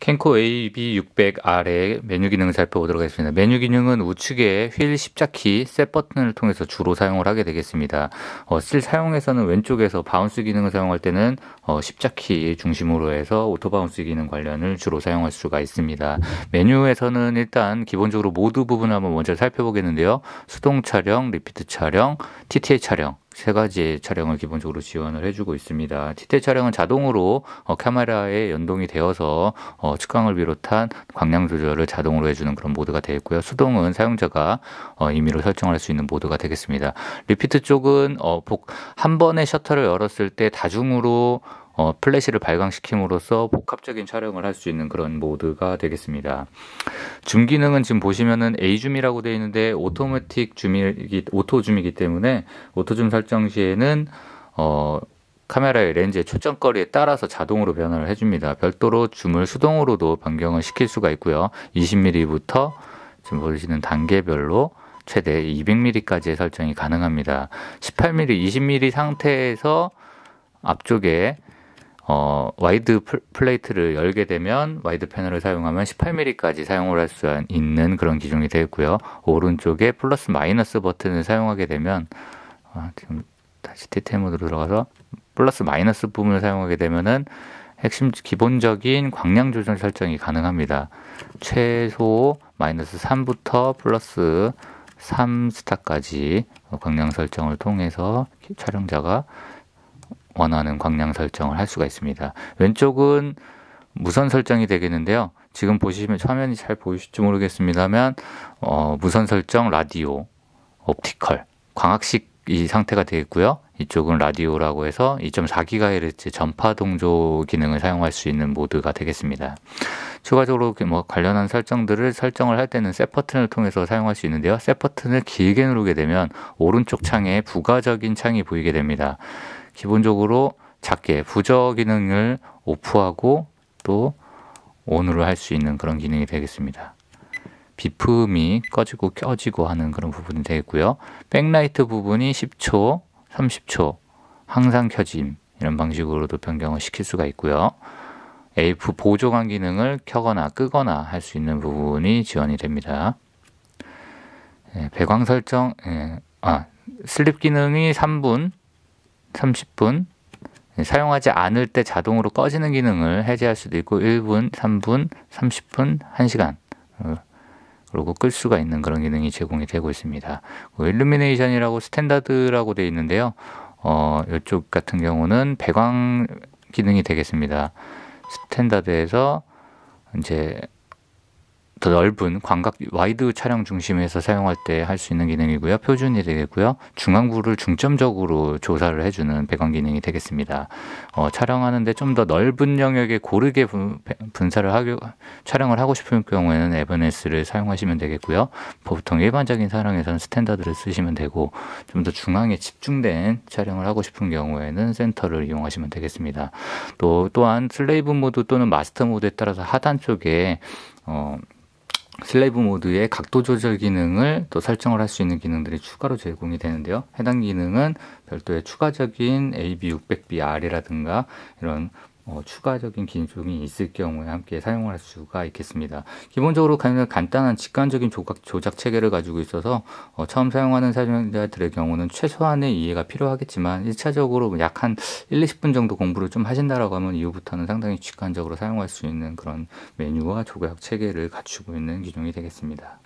캔코 AB600R의 메뉴 기능을 살펴보도록 하겠습니다. 메뉴 기능은 우측에 휠 십자키 셋 버튼을 통해서 주로 사용을 하게 되겠습니다. 어, 실 사용에서는 왼쪽에서 바운스 기능을 사용할 때는 어, 십자키 중심으로 해서 오토바운스 기능 관련을 주로 사용할 수가 있습니다. 메뉴에서는 일단 기본적으로 모두 부분을 한번 먼저 살펴보겠는데요. 수동 촬영, 리피트 촬영, TTA 촬영 세 가지 촬영을 기본적으로 지원을 해주고 있습니다. 지태 촬영은 자동으로 어, 카메라에 연동이 되어서 어, 측광을 비롯한 광량 조절을 자동으로 해주는 그런 모드가 되겠고요 수동은 사용자가 어, 임의로 설정할 수 있는 모드가 되겠습니다. 리피트 쪽은 어, 한번에 셔터를 열었을 때 다중으로 어, 플래시를 발광시킴으로써 복합적인 촬영을 할 수 있는 그런 모드가 되겠습니다. 줌 기능은 지금 보시면은 A줌이라고 되어 있는데 오토매틱 줌이 기 오토 줌이기 때문에 오토 줌 설정 시에는 어, 카메라의 렌즈의 초점거리에 따라서 자동으로 변화를 해줍니다. 별도로 줌을 수동으로도 변경을 시킬 수가 있고요. 20mm부터 지금 보시는 단계별로 최대 200mm까지의 설정이 가능합니다. 18mm, 20mm 상태에서 앞쪽에 어, 와이드 플레이트를 열게 되면 와이드 패널을 사용하면 18mm까지 사용을 할 수 있는 그런 기종이 되고요. 오른쪽에 플러스 마이너스 버튼을 사용하게 되면 아, 지금 다시 테 t m 드로 들어가서 플러스 마이너스 부분을 사용하게 되면은 핵심 기본적인 광량 조절 설정이 가능합니다. 최소 마이너스 3부터 플러스 3스타까지 광량 설정을 통해서 촬영자가 원하는 광량 설정을 할 수가 있습니다. 왼쪽은 무선 설정이 되겠는데요. 지금 보시면 화면이 잘 보이실지 모르겠습니다만 어, 무선 설정 라디오, 옵티컬, 광학식 이 상태가 되겠고요. 이쪽은 라디오라고 해서 2.4GHz 전파 동조 기능을 사용할 수 있는 모드가 되겠습니다. 추가적으로 뭐 관련한 설정들을 설정을 할 때는 셋 버튼을 통해서 사용할 수 있는데요. 셋 버튼을 길게 누르게 되면 오른쪽 창에 부가적인 창이 보이게 됩니다. 기본적으로 작게 부저 기능을 오프하고 또 온으로 할 수 있는 그런 기능이 되겠습니다. 비품이 꺼지고 켜지고 하는 그런 부분이 되겠고요. 백라이트 부분이 10초, 30초 항상 켜짐 이런 방식으로도 변경을 시킬 수가 있고요. AF 보조관 기능을 켜거나 끄거나 할 수 있는 부분이 지원이 됩니다. 예, 배광 설정, 예, 아, 슬립 기능이 3분, 30분 사용하지 않을 때 자동으로 꺼지는 기능을 해제할 수도 있고 1분, 3분, 30분, 1시간 어, 그리고 끌 수가 있는 그런 기능이 제공이 되고 있습니다. 그 일루미네이션이라고 스탠다드라고 되어 있는데요. 어, 이쪽 같은 경우는 배광 기능이 되겠습니다. 스탠다드에서 이제 더 넓은 광각 와이드 차량 중심에서 사용할 때 할 수 있는 기능이고요. 표준이 되겠고요. 중앙부를 중점적으로 조사를 해주는 배관 기능이 되겠습니다. 어, 촬영하는데 좀 더 넓은 영역에 고르게 분, 사를 하기, 촬영을 하고 싶은 경우에는 에버네스를 사용하시면 되겠고요. 보통 일반적인 사랑에서는 스탠다드를 쓰시면 되고 좀 더 중앙에 집중된 촬영을 하고 싶은 경우에는 센터를 이용하시면 되겠습니다. 또 또한 슬레이브 모드 또는 마스터 모드에 따라서 하단 쪽에 어, 슬레이브 모드의 각도 조절 기능을 또 설정을 할 수 있는 기능들이 추가로 제공이 되는데요. 해당 기능은 별도의 추가적인 AB600BR이라든가 이런 어, 추가적인 비용이 있을 경우에 함께 사용할 수가 있겠습니다. 기본적으로 간단한 직관적인 조각, 조작 체계를 가지고 있어서 어, 처음 사용하는 사용자들의 경우는 최소한의 이해가 필요하겠지만 1차적으로 뭐 약한 1, 20분 정도 공부를 좀 하신다라고 하면 이후부터는 상당히 직관적으로 사용할 수 있는 그런 메뉴와 조각 체계를 갖추고 있는 기종이 되겠습니다.